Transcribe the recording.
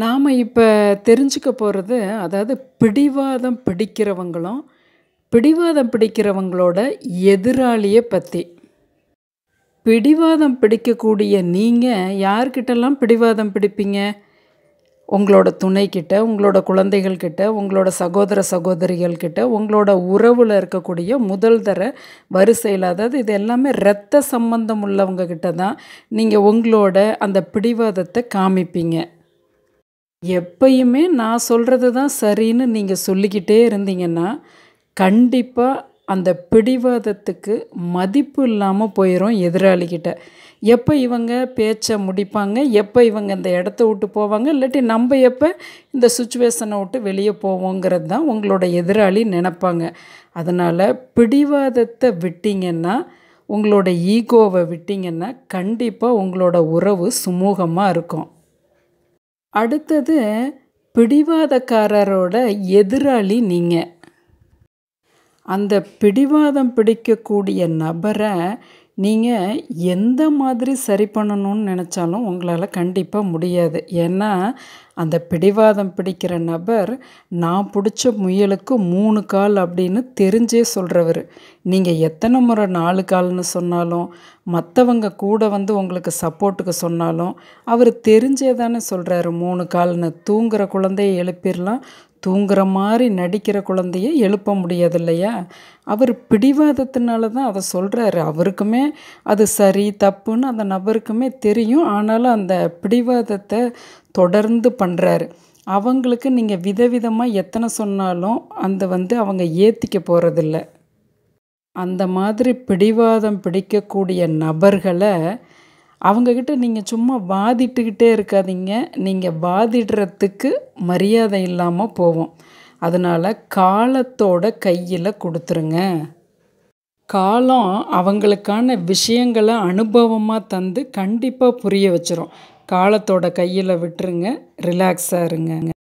நாம் இப்போ தெரிஞ்சுக்க போகிறது அதாவது பிடிவாதம் பிடிக்கிறவங்களும் பிடிவாதம் பிடிக்கிறவங்களோட எதிராளியை பற்றி பிடிவாதம் பிடிக்கக்கூடிய நீங்கள் யார்கிட்டெல்லாம் பிடிவாதம் பிடிப்பீங்க உங்களோட துணைக்கிட்ட உங்களோட குழந்தைகள்கிட்ட உங்களோட சகோதர சகோதரிகள்கிட்ட உங்களோட உறவில் இருக்கக்கூடிய முதல் தர வரிசையில் அதாவது இது எல்லாமே இரத்த சம்பந்தம் உள்ளவங்கக்கிட்ட தான் நீங்கள் உங்களோட அந்த பிடிவாதத்தை காமிப்பீங்க எப்பயுமே நான் சொல்கிறது தான் சரின்னு நீங்கள் சொல்லிக்கிட்டே இருந்தீங்கன்னா கண்டிப்பாக அந்த பிடிவாதத்துக்கு மதிப்பு இல்லாமல் போயிடும் எதிராளிகிட்ட எப்போ இவங்க பேச்சை முடிப்பாங்க எப்போ இவங்க இந்த இடத்த விட்டு போவாங்க இல்லாட்டி நம்ம எப்போ இந்த சுச்சுவேஷனை விட்டு வெளியே போவோங்கிறது தான் உங்களோட எதிராளி நினப்பாங்க அதனால் பிடிவாதத்தை விட்டிங்கன்னா உங்களோட ஈகோவை விட்டிங்கன்னா கண்டிப்பாக உங்களோட உறவு சுமூகமாக இருக்கும் அடுத்தது பிடிவாதக்காரரோட எதிராளி நீங்கள் அந்த பிடிவாதம் பிடிக்கக்கூடிய நபரை நீங்கள் எந்த மாதிரி சரி பண்ணணும்னு நினச்சாலும் உங்களால் கண்டிப்பாக முடியாது ஏன்னா அந்த பிடிவாதம் பிடிக்கிற நபர் நான் பிடிச்ச முயலுக்கு மூணு கால் அப்படின்னு தெரிஞ்சே சொல்கிறவர் நீங்கள் எத்தனை முறை நாலு கால்னு சொன்னாலும் மற்றவங்க கூட வந்து உங்களுக்கு சப்போர்ட்டுக்கு சொன்னாலும் அவர் தெரிஞ்சே தானே சொல்கிறாரு மூணு கால்னு தூங்குகிற குழந்தைய எழுப்பிடலாம் தூங்குற மாதிரி நடிக்கிற குழந்தைய எழுப்ப முடியாது இல்லையா அவர் பிடிவாதத்தினால தான் அதை சொல்கிறாரு அவருக்குமே அது சரி தப்புன்னு அந்த நபருக்குமே தெரியும் ஆனாலும் அந்த பிடிவாதத்தை தொடர்ந்து பண்ணுறாரு அவங்களுக்கு நீங்கள் விதவிதமாக எத்தனை சொன்னாலும் அந்த வந்து அவங்க ஏற்றிக்க போகிறதில்ல அந்த மாதிரி பிடிவாதம் பிடிக்கக்கூடிய நபர்களை அவங்கக்கிட்ட நீங்கள் சும்மா வாதிட்டுக்கிட்டே இருக்காதீங்க நீங்கள் வாதிடுறதுக்கு மரியாதை இல்லாமல் போவோம் அதனால் காலத்தோட கையில் கொடுத்துருங்க காலம் அவங்களுக்கான விஷயங்களை அனுபவமாக தந்து கண்டிப்பாக புரிய வச்சிரும் காலத்தோட கையில் விட்டுருங்க ரிலாக்ஸாக இருங்க